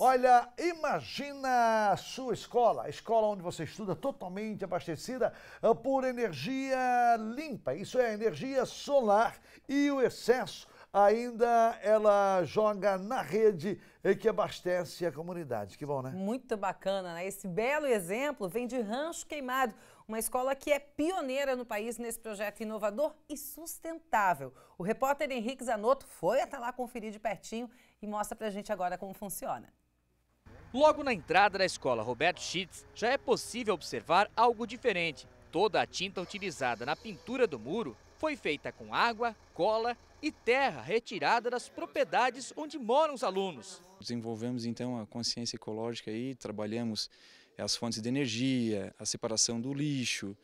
Olha, imagina a sua escola, a escola onde você estuda totalmente abastecida ah, por energia limpa, isso é energia solar e o excesso ainda ela joga na rede eh, que abastece a comunidade. Que bom, né? Muito bacana, né? Esse belo exemplo vem de Rancho Queimado, uma escola que é pioneira no país nesse projeto inovador e sustentável. O repórter Henrique Zanotto foi até lá conferir de pertinho e mostra pra gente agora como funciona. Logo na entrada da escola Roberto Schitz, já é possível observar algo diferente. Toda a tinta utilizada na pintura do muro foi feita com água, cola e terra retirada das propriedades onde moram os alunos. Desenvolvemos então a consciência ecológica e trabalhamos eh, as fontes de energia, a separação do lixo.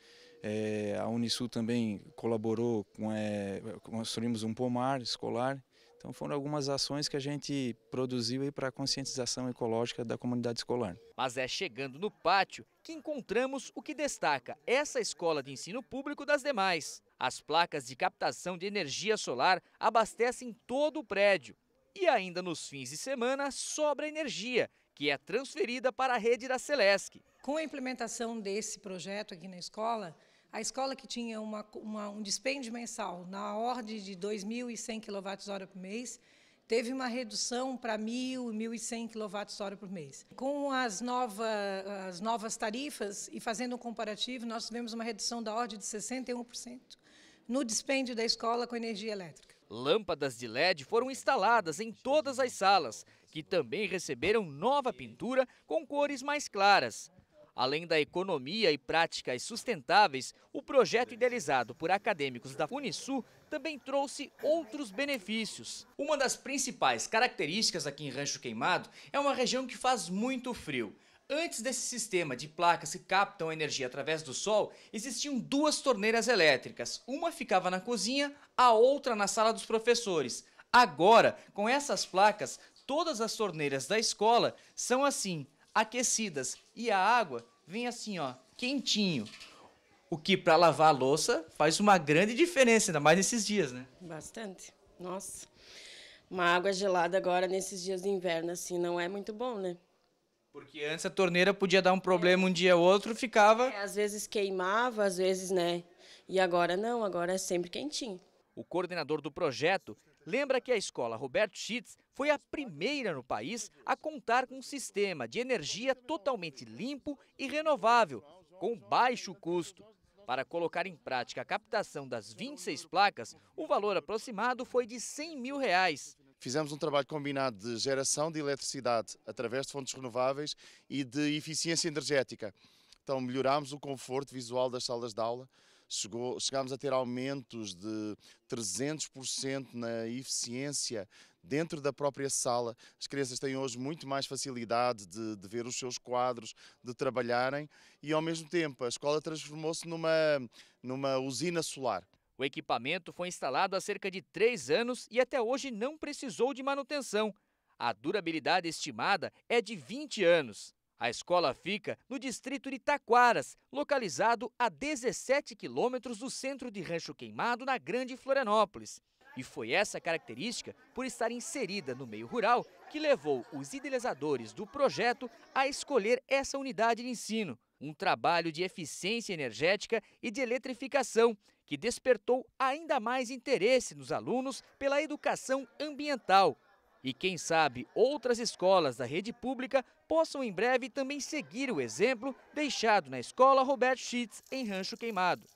É, a Unisul também colaborou, com, é, construímos um pomar escolar então foram algumas ações que a gente produziu para a conscientização ecológica da comunidade escolar. Mas é chegando no pátio que encontramos o que destaca essa escola de ensino público das demais. As placas de captação de energia solar abastecem todo o prédio. E ainda nos fins de semana sobra energia, que é transferida para a rede da Celesc. Com a implementação desse projeto aqui na escola, a escola que tinha uma, uma, um dispêndio mensal na ordem de 2.100 kWh por mês, teve uma redução para 1.000, 1.100 kWh por mês. Com as, nova, as novas tarifas, e fazendo um comparativo, nós tivemos uma redução da ordem de 61% no dispêndio da escola com energia elétrica. Lâmpadas de LED foram instaladas em todas as salas, que também receberam nova pintura com cores mais claras. Além da economia e práticas sustentáveis, o projeto idealizado por acadêmicos da Unisu também trouxe outros benefícios. Uma das principais características aqui em Rancho Queimado é uma região que faz muito frio. Antes desse sistema de placas que captam energia através do sol, existiam duas torneiras elétricas. Uma ficava na cozinha, a outra na sala dos professores. Agora, com essas placas, todas as torneiras da escola são assim, aquecidas e a água vem assim, ó, quentinho. O que para lavar a louça faz uma grande diferença, ainda mais nesses dias, né? Bastante. Nossa. Uma água gelada agora nesses dias de inverno assim não é muito bom, né? Porque antes a torneira podia dar um problema é. um dia ou outro, ficava. É, às vezes queimava, às vezes, né? E agora não, agora é sempre quentinho. O coordenador do projeto lembra que a escola Roberto Schitz foi a primeira no país a contar com um sistema de energia totalmente limpo e renovável, com baixo custo. Para colocar em prática a captação das 26 placas, o valor aproximado foi de 100 mil reais. Fizemos um trabalho combinado de geração de eletricidade através de fontes renováveis e de eficiência energética. Então melhorámos o conforto visual das salas de aula, Chegou, chegámos a ter aumentos de 300% na eficiência dentro da própria sala. As crianças têm hoje muito mais facilidade de, de ver os seus quadros, de trabalharem e, ao mesmo tempo, a escola transformou-se numa, numa usina solar. O equipamento foi instalado há cerca de três anos e até hoje não precisou de manutenção. A durabilidade estimada é de 20 anos. A escola fica no distrito de Taquaras, localizado a 17 quilômetros do centro de Rancho Queimado, na Grande Florianópolis. E foi essa característica, por estar inserida no meio rural, que levou os idealizadores do projeto a escolher essa unidade de ensino. Um trabalho de eficiência energética e de eletrificação, que despertou ainda mais interesse nos alunos pela educação ambiental e quem sabe outras escolas da rede pública possam em breve também seguir o exemplo deixado na Escola Roberto Schitz, em Rancho Queimado.